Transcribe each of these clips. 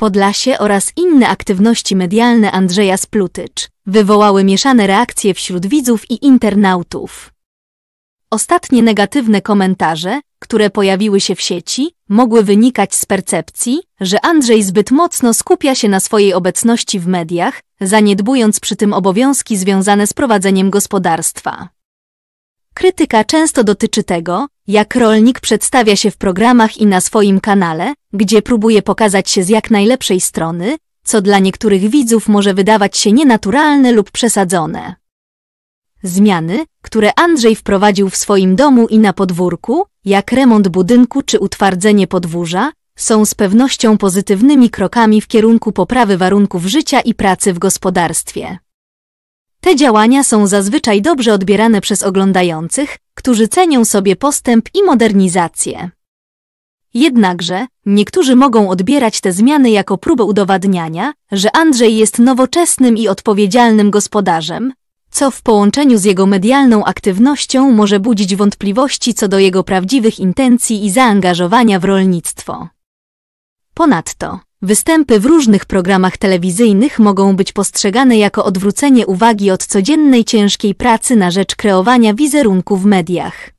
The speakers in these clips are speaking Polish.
Podlasie oraz inne aktywności medialne Andrzeja Splutycz wywołały mieszane reakcje wśród widzów i internautów. Ostatnie negatywne komentarze, które pojawiły się w sieci, mogły wynikać z percepcji, że Andrzej zbyt mocno skupia się na swojej obecności w mediach, zaniedbując przy tym obowiązki związane z prowadzeniem gospodarstwa. Krytyka często dotyczy tego, jak rolnik przedstawia się w programach i na swoim kanale, gdzie próbuje pokazać się z jak najlepszej strony, co dla niektórych widzów może wydawać się nienaturalne lub przesadzone. Zmiany, które Andrzej wprowadził w swoim domu i na podwórku, jak remont budynku czy utwardzenie podwórza, są z pewnością pozytywnymi krokami w kierunku poprawy warunków życia i pracy w gospodarstwie. Te działania są zazwyczaj dobrze odbierane przez oglądających, którzy cenią sobie postęp i modernizację. Jednakże niektórzy mogą odbierać te zmiany jako próbę udowadniania, że Andrzej jest nowoczesnym i odpowiedzialnym gospodarzem, co w połączeniu z jego medialną aktywnością może budzić wątpliwości co do jego prawdziwych intencji i zaangażowania w rolnictwo. Ponadto, Występy w różnych programach telewizyjnych mogą być postrzegane jako odwrócenie uwagi od codziennej ciężkiej pracy na rzecz kreowania wizerunku w mediach.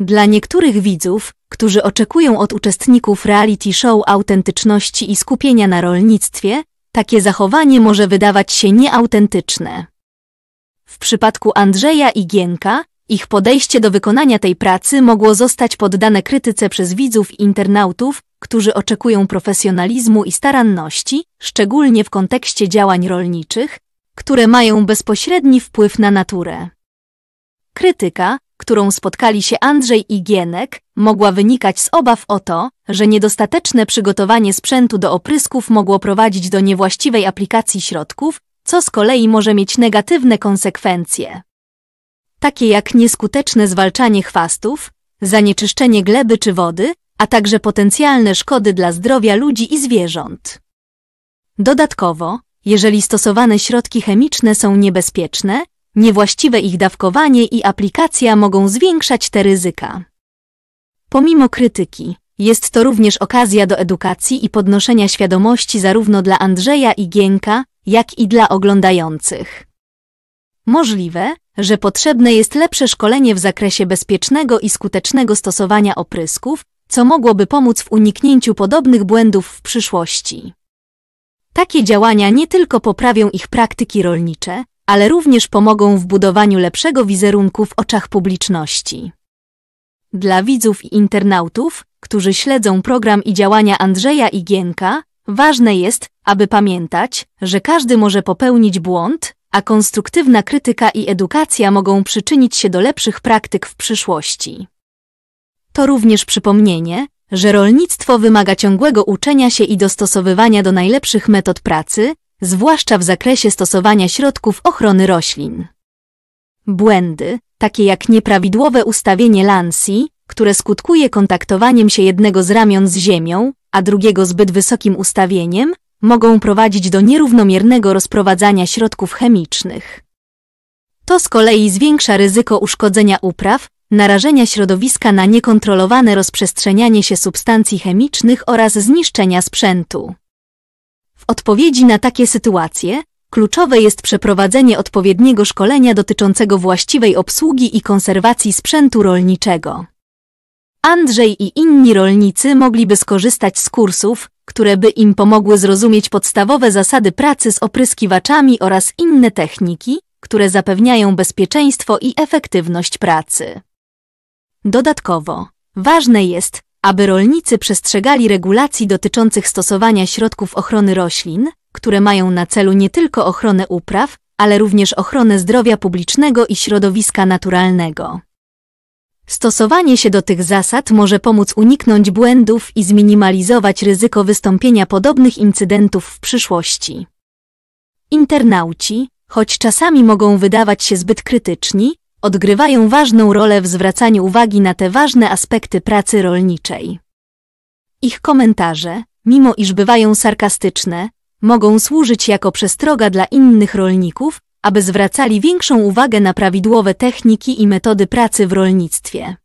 Dla niektórych widzów, którzy oczekują od uczestników reality show autentyczności i skupienia na rolnictwie, takie zachowanie może wydawać się nieautentyczne. W przypadku Andrzeja i Gienka, ich podejście do wykonania tej pracy mogło zostać poddane krytyce przez widzów i internautów, którzy oczekują profesjonalizmu i staranności, szczególnie w kontekście działań rolniczych, które mają bezpośredni wpływ na naturę. Krytyka, którą spotkali się Andrzej i Gienek, mogła wynikać z obaw o to, że niedostateczne przygotowanie sprzętu do oprysków mogło prowadzić do niewłaściwej aplikacji środków, co z kolei może mieć negatywne konsekwencje. Takie jak nieskuteczne zwalczanie chwastów, zanieczyszczenie gleby czy wody, a także potencjalne szkody dla zdrowia ludzi i zwierząt. Dodatkowo, jeżeli stosowane środki chemiczne są niebezpieczne, niewłaściwe ich dawkowanie i aplikacja mogą zwiększać te ryzyka. Pomimo krytyki, jest to również okazja do edukacji i podnoszenia świadomości zarówno dla Andrzeja i Gienka, jak i dla oglądających. Możliwe, że potrzebne jest lepsze szkolenie w zakresie bezpiecznego i skutecznego stosowania oprysków, co mogłoby pomóc w uniknięciu podobnych błędów w przyszłości. Takie działania nie tylko poprawią ich praktyki rolnicze, ale również pomogą w budowaniu lepszego wizerunku w oczach publiczności. Dla widzów i internautów, którzy śledzą program i działania Andrzeja Igienka, ważne jest, aby pamiętać, że każdy może popełnić błąd, a konstruktywna krytyka i edukacja mogą przyczynić się do lepszych praktyk w przyszłości. To również przypomnienie, że rolnictwo wymaga ciągłego uczenia się i dostosowywania do najlepszych metod pracy, zwłaszcza w zakresie stosowania środków ochrony roślin. Błędy, takie jak nieprawidłowe ustawienie lansji, które skutkuje kontaktowaniem się jednego z ramion z ziemią, a drugiego zbyt wysokim ustawieniem, mogą prowadzić do nierównomiernego rozprowadzania środków chemicznych. To z kolei zwiększa ryzyko uszkodzenia upraw, narażenia środowiska na niekontrolowane rozprzestrzenianie się substancji chemicznych oraz zniszczenia sprzętu. W odpowiedzi na takie sytuacje kluczowe jest przeprowadzenie odpowiedniego szkolenia dotyczącego właściwej obsługi i konserwacji sprzętu rolniczego. Andrzej i inni rolnicy mogliby skorzystać z kursów, które by im pomogły zrozumieć podstawowe zasady pracy z opryskiwaczami oraz inne techniki, które zapewniają bezpieczeństwo i efektywność pracy. Dodatkowo, ważne jest, aby rolnicy przestrzegali regulacji dotyczących stosowania środków ochrony roślin, które mają na celu nie tylko ochronę upraw, ale również ochronę zdrowia publicznego i środowiska naturalnego. Stosowanie się do tych zasad może pomóc uniknąć błędów i zminimalizować ryzyko wystąpienia podobnych incydentów w przyszłości. Internauci, choć czasami mogą wydawać się zbyt krytyczni, odgrywają ważną rolę w zwracaniu uwagi na te ważne aspekty pracy rolniczej. Ich komentarze, mimo iż bywają sarkastyczne, mogą służyć jako przestroga dla innych rolników, aby zwracali większą uwagę na prawidłowe techniki i metody pracy w rolnictwie.